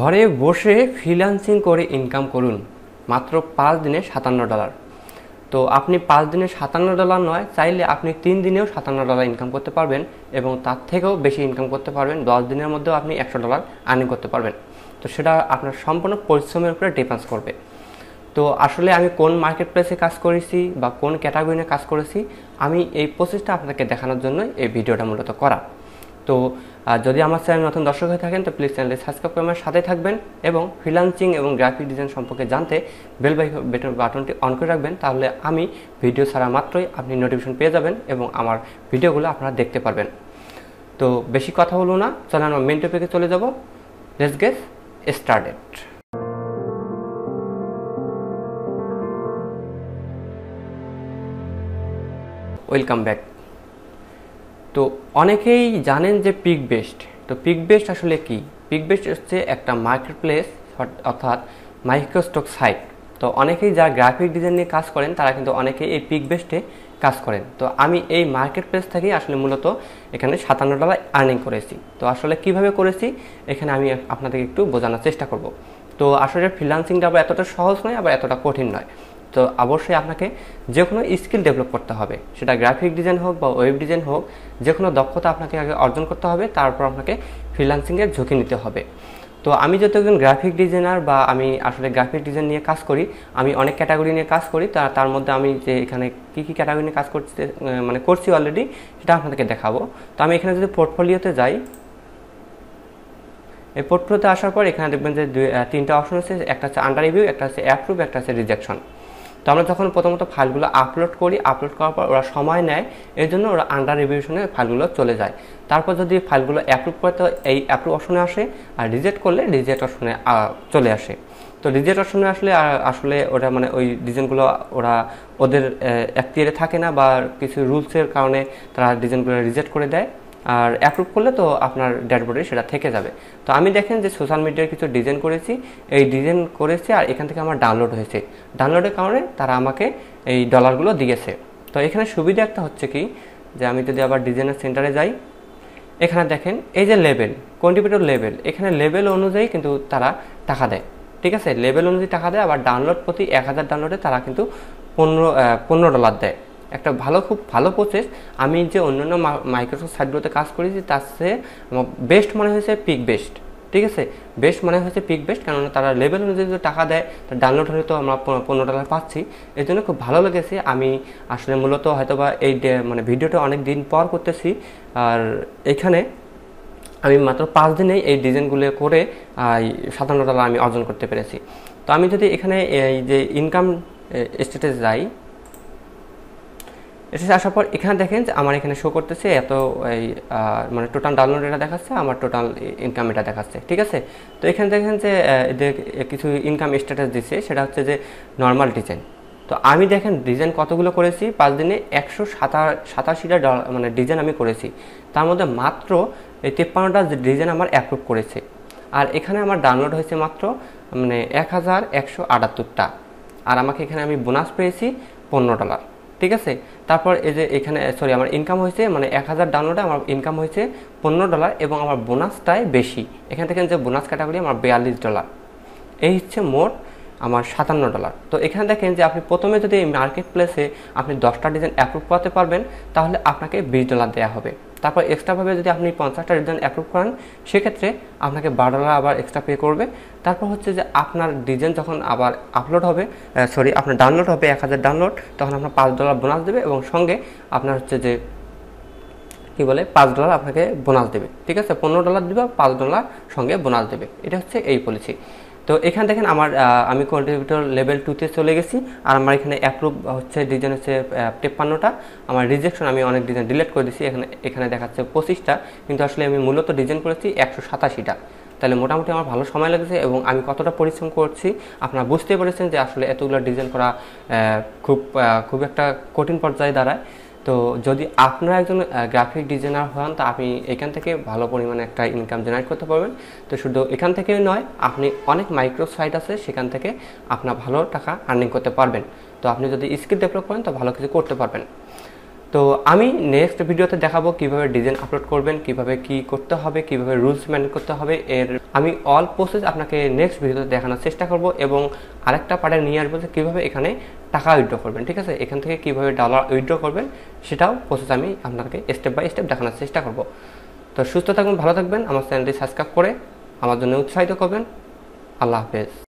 ঘরে বসে ফ্রিল্যান্সিং করে ইনকাম করুন মাত্র পাঁচ দিনে সাতান্ন ডলার তো আপনি পাঁচ দিনে সাতান্ন ডলার নয় চাইলে আপনি তিন দিনেও সাতান্ন ডলার ইনকাম করতে পারবেন এবং তার থেকেও বেশি ইনকাম করতে পারবেন দশ দিনের মধ্যেও আপনি একশো ডলার আর্নিং করতে পারবেন তো সেটা আপনার সম্পূর্ণ পরিশ্রমের উপরে ডিপেন্ডস করবে তো আসলে আমি কোন মার্কেট প্লেসে কাজ করেছি বা কোন ক্যাটাগরিতে কাজ করেছি আমি এই প্রসেসটা আপনাকে দেখানোর জন্য এই ভিডিওটা মূলত করা তো যদি আমার চ্যানেল নতুন দর্শক হয়ে থাকেন তো প্লিজ চ্যানেলটি সাবস্ক্রাইব করে আমার সাথে থাকবেন এবং ফ্রিলান্সিং এবং গ্রাফিক ডিজাইন সম্পর্কে জানতে বেল বাটনটি অন করে রাখবেন তাহলে আমি ভিডিও ছাড়া মাত্রই আপনি নোটিফিকেশন পেয়ে যাবেন এবং আমার ভিডিওগুলো আপনারা দেখতে পারবেন তো বেশি কথা হলো না চলে আমার মেন টপিকে চলে যাব let's get started welcome back তো অনেকেই জানেন যে পিক বেস্ট তো পিক বেস্ট আসলে কি পিক বেস্ট হচ্ছে একটা মার্কেট প্লেস অর্থাৎ মাইক্রোস্টক সাইট তো অনেকেই যারা গ্রাফিক ডিজাইন নিয়ে কাজ করেন তারা কিন্তু অনেকেই এই পিক বেস্টে কাজ করেন তো আমি এই মার্কেট প্লেস থেকেই আসলে মূলত এখানে সাতান্ন ডলার আর্নিং করেছি তো আসলে কিভাবে করেছি এখানে আমি আপনাদেরকে একটু বোঝানোর চেষ্টা করব তো আসলে ফ্রিলান্সিংটা আবার এতটা সহজ নয় আবার এতটা কঠিন নয় তো অবশ্যই আপনাকে যে কোনো স্কিল ডেভেলপ করতে হবে সেটা গ্রাফিক ডিজাইন হোক বা ওয়েব ডিজাইন হোক যে কোনো দক্ষতা আপনাকে আগে অর্জন করতে হবে তারপর আপনাকে ফ্রিলান্সিংয়ের ঝুঁকি নিতে হবে তো আমি যত একজন গ্রাফিক ডিজাইনার বা আমি আসলে গ্রাফিক ডিজাইন নিয়ে কাজ করি আমি অনেক ক্যাটাগরি নিয়ে কাজ করি তা তার মধ্যে আমি যে এখানে কী কী ক্যাটাগরি নিয়ে কাজ করতে মানে করছি অলরেডি সেটা আপনাদেরকে দেখাবো তো আমি এখানে যদি পোর্টফোলিওতে যাই এই পোর্টফোলিওতে আসার পর এখানে দেখবেন যে তিনটা অপশন আছে একটা হচ্ছে আন্ডার রিভিউ একটা হচ্ছে অ্যাপ্রুভ একটা হচ্ছে রিজেকশন তো আমরা যখন প্রথমত ফাইলগুলো আপলোড করি আপলোড করার পর ওরা সময় নেয় এই জন্য ওরা আন্ডার রিভিউশনে ফাইলগুলো চলে যায় তারপর যদি ফাইলগুলো অ্যাপ্রুভ করতে এই অ্যাপ্রুভ অপশনে আসে আর রিজেক্ট করলে রিজেক্ট অপশনে চলে আসে তো রিজেক্ট অপশনে আসলে আসলে ওরা মানে ওই ডিজাইনগুলো ওরা ওদের অ্যাক্টিয়ারে থাকে না বা কিছু রুলসের কারণে তারা ডিজাইনগুলো রিজেক্ট করে দেয় আর অ্যাপ্রুভ করলে তো আপনার ড্যাশবোর্ডে সেটা থেকে যাবে তো আমি দেখেন যে সোশ্যাল মিডিয়ার কিছু ডিজাইন করেছি এই ডিজাইন করেছি আর এখান থেকে আমার ডাউনলোড হয়েছে ডাউনলোডের কারণে তারা আমাকে এই ডলারগুলো দিয়েছে তো এখানে সুবিধা একটা হচ্ছে কি যে আমি যদি আবার ডিজাইনের সেন্টারে যাই এখানে দেখেন এই যে লেভেল কন্ট্রিবিউটর লেভেল এখানে লেভেল অনুযায়ী কিন্তু তারা টাকা দেয় ঠিক আছে লেভেল অনুযায়ী টাকা দেয় আবার ডাউনলোড প্রতি এক হাজার ডাউনলোডে তারা কিন্তু পনেরো পনেরো ডলার দেয় একটা ভালো খুব ভালো প্রসেস আমি যে অন্যান্য মাইক্রোসফট সাইটগুলোতে কাজ করেছি তার চেয়ে বেস্ট মনে হয়েছে পিক বেস্ট ঠিক আছে বেস্ট মনে হয়েছে পিক বেস্ট কেননা তারা লেভেল অনুযায়ী যদি টাকা দেয় তার ডাউনলোড হলে তো আমরা পনেরো টাকা পাচ্ছি এর জন্য খুব ভালো লেগেছে আমি আসলে মূলত হয়তোবা এই মানে ভিডিওটা অনেক দিন পর করতেছি আর এখানে আমি মাত্র পাঁচ দিনেই এই ডিজাইনগুলো করে সাতান্ন টাকা আমি অর্জন করতে পেরেছি তো আমি যদি এখানে এই যে ইনকাম স্টেটে যাই এসে আসার পর এখানে দেখেন যে আমার এখানে শো করতেছে এত এই মানে টোটাল ডাউনলোড এটা দেখাচ্ছে আমার টোটাল ইনকাম এটা দেখাচ্ছে ঠিক আছে তো এখানে দেখেন যে কিছু ইনকাম স্ট্যাটাস দিচ্ছে সেটা হচ্ছে যে নর্মাল ডিজাইন তো আমি দেখেন ডিজাইন কতগুলো করেছি পাঁচ দিনে একশো সাতা সাতাশিটা মানে ডিজাইন আমি করেছি তার মধ্যে মাত্র এই তেপ্পান্নটা ডিজাইন আমার অ্যাপ্রুভ করেছে আর এখানে আমার ডাউনলোড হয়েছে মাত্র মানে এক হাজার একশো আটাত্তরটা আর আমাকে এখানে আমি বোনাস পেয়েছি পনেরো ডলার ঠিক আছে তারপর এই যে এখানে সরি আমার ইনকাম হয়েছে মানে এক হাজার ডাউনলোডে আমার ইনকাম হয়েছে পনেরো ডলার এবং আমার বোনাসটাই বেশি এখান থেকে যে বোনাস ক্যাটাগরি আমার বিয়াল্লিশ ডলার এই হচ্ছে মোট আমার সাতান্ন ডলার তো এখানে দেখেন যে আপনি প্রথমে যদি এই মার্কেট প্লেসে আপনি দশটা ডিজাইন অ্যাপ্রুভ করাতে পারবেন তাহলে আপনাকে বিশ ডলার দেওয়া হবে তারপর এক্সট্রাভাবে যদি আপনি পঞ্চাশটা রিটার্ন অ্যাপ্রুভ করান সেক্ষেত্রে আপনাকে বারো ডলার আবার এক্সট্রা পে করবে তারপর হচ্ছে যে আপনার ডিজাইন যখন আবার আপলোড হবে সরি আপনার ডাউনলোড হবে এক হাজার ডাউনলোড তখন আপনার পাঁচ ডলার বোনাস দেবে এবং সঙ্গে আপনার হচ্ছে যে কি বলে পাঁচ ডলার আপনাকে বোনাস দেবে ঠিক আছে পনেরো ডলার দেবে পাঁচ ডলার সঙ্গে বোনাস দেবে এটা হচ্ছে এই পলিসি তো এখানে দেখেন আমার আমি কন্ট্রিবিউটর লেভেল টুতে চলে গেছি আর আমার এখানে অ্যাপ্রুভ হচ্ছে ডিজাইন হচ্ছে তেপ্পান্নটা আমার রিজেকশন আমি অনেক ডিজাইন ডিলেট করে দিয়েছি এখানে এখানে দেখাচ্ছে পঁচিশটা কিন্তু আসলে আমি মূলত ডিজাইন করেছি একশো সাতাশিটা তাহলে মোটামুটি আমার ভালো সময় লেগেছে এবং আমি কতটা পরিশ্রম করছি আপনারা বুঝতে পেরেছেন যে আসলে এতগুলো ডিজাইন করা খুব খুব একটা কঠিন পর্যায়ে দাঁড়ায় তো যদি আপনারা একজন গ্রাফিক ডিজাইনার হন তো আপনি এখান থেকে ভালো পরিমাণে একটা ইনকাম জেনারেট করতে পারবেন তো শুধু এখান থেকেই নয় আপনি অনেক মাইক্রো সাইট আছে সেখান থেকে আপনার ভালো টাকা আর্নিং করতে পারবেন তো আপনি যদি স্কিল ডেভেলপ করেন তো ভালো কিছু করতে পারবেন তো আমি নেক্সট ভিডিওতে দেখাবো কিভাবে ডিজাইন আপলোড করবেন কিভাবে কি করতে হবে কিভাবে রুলস মেনটেন করতে হবে এর আমি অল প্রসেস আপনাকে নেক্সট ভিডিওতে দেখানোর চেষ্টা করব এবং আরেকটা পার্টে নিয়ে আসবো যে কীভাবে এখানে টাকা উইথড্র করবেন ঠিক আছে এখান থেকে কিভাবে ডলার উইথড্র করবেন সেটাও প্রসেস আমি আপনাকে স্টেপ বাই স্টেপ দেখানোর চেষ্টা করব তো সুস্থ থাকবেন ভালো থাকবেন আমার চ্যানেলটি সাবস্ক্রাইব করে আমার জন্য উৎসাহিত করবেন আল্লাহ হাফেজ